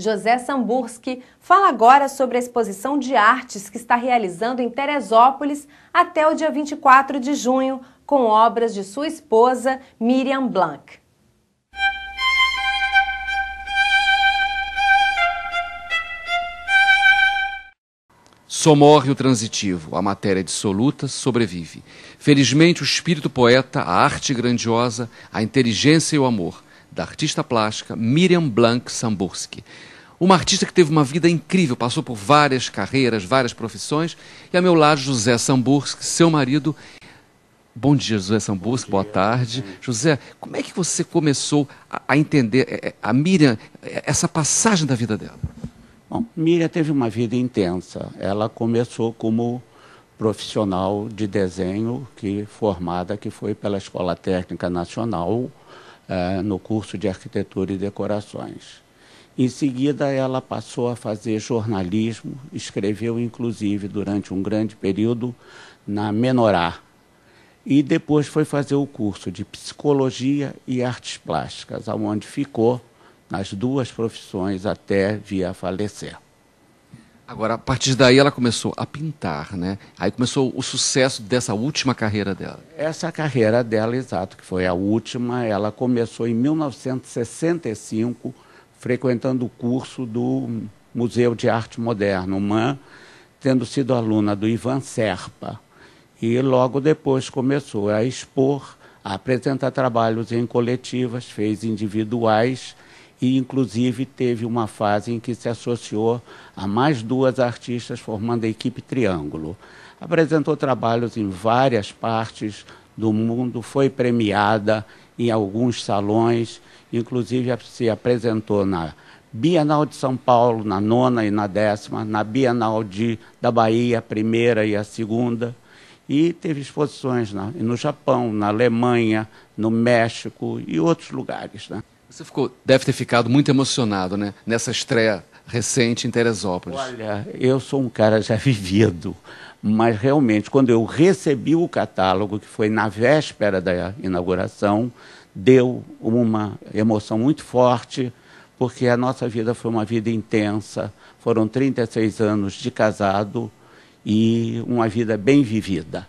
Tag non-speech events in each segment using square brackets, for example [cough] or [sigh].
José Samburski, fala agora sobre a exposição de artes que está realizando em Teresópolis até o dia 24 de junho, com obras de sua esposa, Miriam Blanc. Somorre o transitivo, a matéria dissoluta sobrevive. Felizmente, o espírito poeta, a arte grandiosa, a inteligência e o amor da artista plástica Miriam Blanc Samburski. Uma artista que teve uma vida incrível, passou por várias carreiras, várias profissões. E a meu lado, José Samburski, seu marido. Bom dia, José Samburski, boa tarde. José, como é que você começou a, a entender é, é, a Miriam, é, essa passagem da vida dela? Bom, Miriam teve uma vida intensa. Ela começou como profissional de desenho que formada que foi pela Escola Técnica Nacional é, no curso de Arquitetura e Decorações. Em seguida, ela passou a fazer jornalismo, escreveu inclusive durante um grande período na Menorá. E depois foi fazer o curso de Psicologia e Artes Plásticas, onde ficou nas duas profissões até vir a falecer. Agora, a partir daí ela começou a pintar, né? Aí começou o sucesso dessa última carreira dela. Essa carreira dela, exato, que foi a última, ela começou em 1965, frequentando o curso do Museu de Arte Moderna, o MAN, tendo sido aluna do Ivan Serpa. E logo depois começou a expor, a apresentar trabalhos em coletivas, fez individuais e inclusive teve uma fase em que se associou a mais duas artistas formando a equipe Triângulo. Apresentou trabalhos em várias partes do mundo, foi premiada em alguns salões, inclusive se apresentou na Bienal de São Paulo, na nona e na décima, na Bienal de, da Bahia, a primeira e a segunda, e teve exposições na, no Japão, na Alemanha, no México e outros lugares. Né? Você ficou, deve ter ficado muito emocionado, né? Nessa estreia recente em Teresópolis. Olha, eu sou um cara já [laughs] vivido, mas realmente, quando eu recebi o catálogo, que foi na véspera da inauguração, deu uma emoção muito forte, porque a nossa vida foi uma vida intensa. Foram 36 anos de casado e uma vida bem vivida.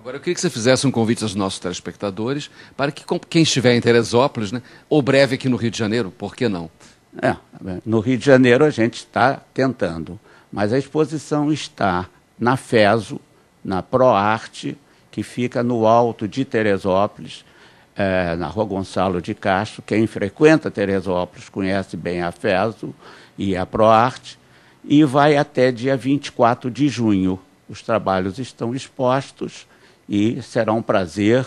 Agora, eu queria que você fizesse um convite aos nossos telespectadores para que quem estiver em Teresópolis, né, ou breve aqui no Rio de Janeiro, por que não? É, no Rio de Janeiro a gente está tentando, mas a exposição está na FESO, na ProArte, que fica no alto de Teresópolis, é, na rua Gonçalo de Castro. Quem frequenta Teresópolis conhece bem a FESO e a ProArte, e vai até dia 24 de junho. Os trabalhos estão expostos e será um prazer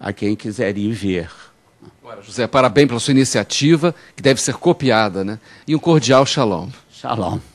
a quem quiser ir ver. Agora, José, parabéns pela sua iniciativa, que deve ser copiada, né? E um cordial shalom. Shalom.